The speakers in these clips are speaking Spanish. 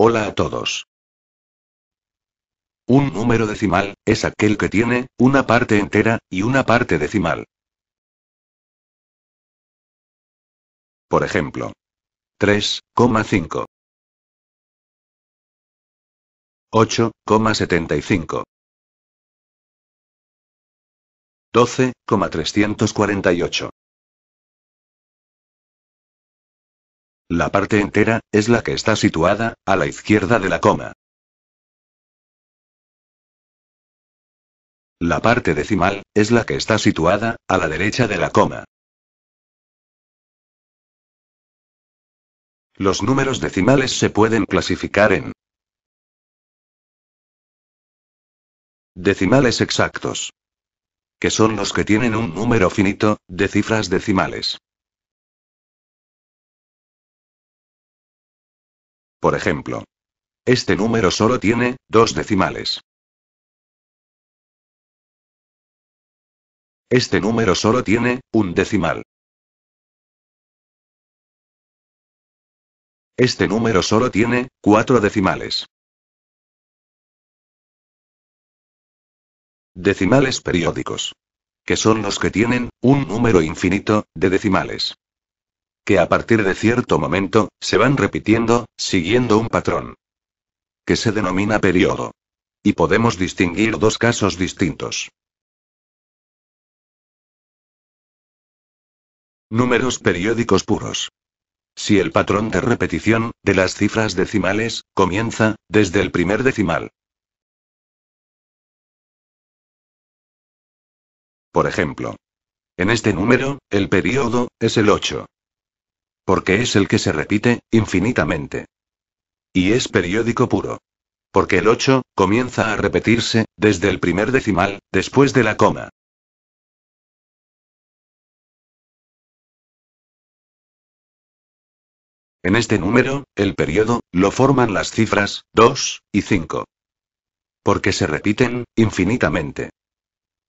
Hola a todos. Un número decimal, es aquel que tiene, una parte entera, y una parte decimal. Por ejemplo. 3,5. 8,75. 12,348. La parte entera, es la que está situada, a la izquierda de la coma. La parte decimal, es la que está situada, a la derecha de la coma. Los números decimales se pueden clasificar en decimales exactos, que son los que tienen un número finito, de cifras decimales. Por ejemplo. Este número solo tiene, dos decimales. Este número solo tiene, un decimal. Este número solo tiene, cuatro decimales. Decimales periódicos. Que son los que tienen, un número infinito, de decimales que a partir de cierto momento, se van repitiendo, siguiendo un patrón. Que se denomina periodo. Y podemos distinguir dos casos distintos. Números periódicos puros. Si el patrón de repetición, de las cifras decimales, comienza, desde el primer decimal. Por ejemplo. En este número, el periodo, es el 8. Porque es el que se repite, infinitamente. Y es periódico puro. Porque el 8, comienza a repetirse, desde el primer decimal, después de la coma. En este número, el periodo, lo forman las cifras 2 y 5. Porque se repiten, infinitamente.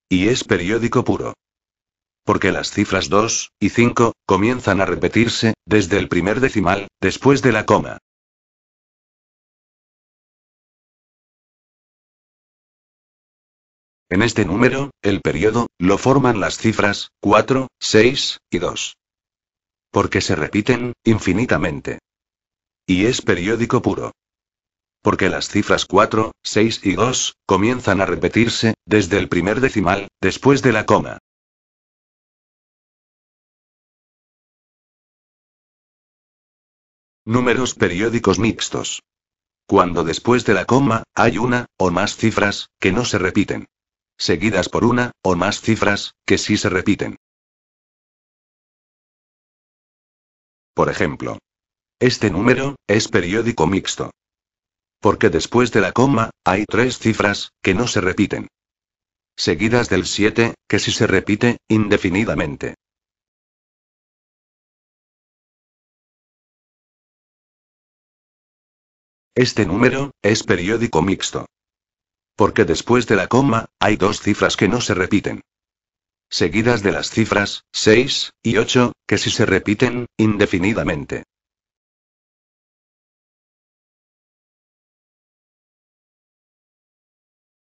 Y es periódico puro porque las cifras 2 y 5 comienzan a repetirse, desde el primer decimal, después de la coma. En este número, el periodo, lo forman las cifras 4, 6 y 2. Porque se repiten, infinitamente. Y es periódico puro porque las cifras 4, 6 y 2 comienzan a repetirse, desde el primer decimal, después de la coma. Números periódicos mixtos. Cuando después de la coma, hay una, o más cifras, que no se repiten. Seguidas por una, o más cifras, que sí se repiten. Por ejemplo, este número, es periódico mixto. Porque después de la coma, hay tres cifras, que no se repiten. Seguidas del 7, que sí se repite, indefinidamente. Este número, es periódico mixto. Porque después de la coma, hay dos cifras que no se repiten. Seguidas de las cifras 6 y 8, que si se repiten, indefinidamente.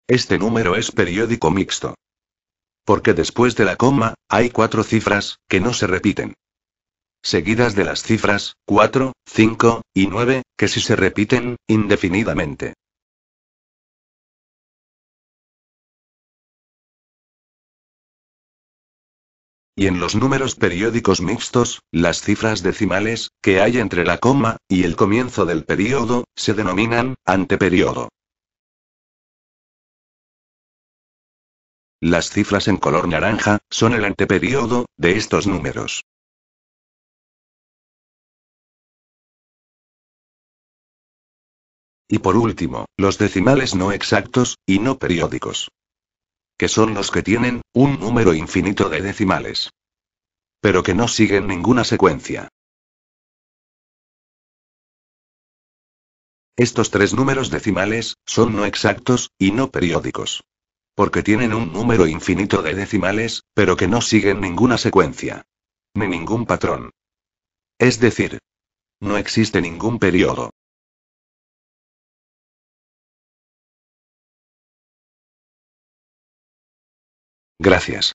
Este número es periódico mixto. Porque después de la coma, hay cuatro cifras, que no se repiten seguidas de las cifras 4, 5 y 9, que si se repiten, indefinidamente. Y en los números periódicos mixtos, las cifras decimales, que hay entre la coma y el comienzo del periodo, se denominan anteperiodo. Las cifras en color naranja son el anteperiodo, de estos números. Y por último, los decimales no exactos, y no periódicos. Que son los que tienen, un número infinito de decimales. Pero que no siguen ninguna secuencia. Estos tres números decimales, son no exactos, y no periódicos. Porque tienen un número infinito de decimales, pero que no siguen ninguna secuencia. Ni ningún patrón. Es decir, no existe ningún periodo. Gracias.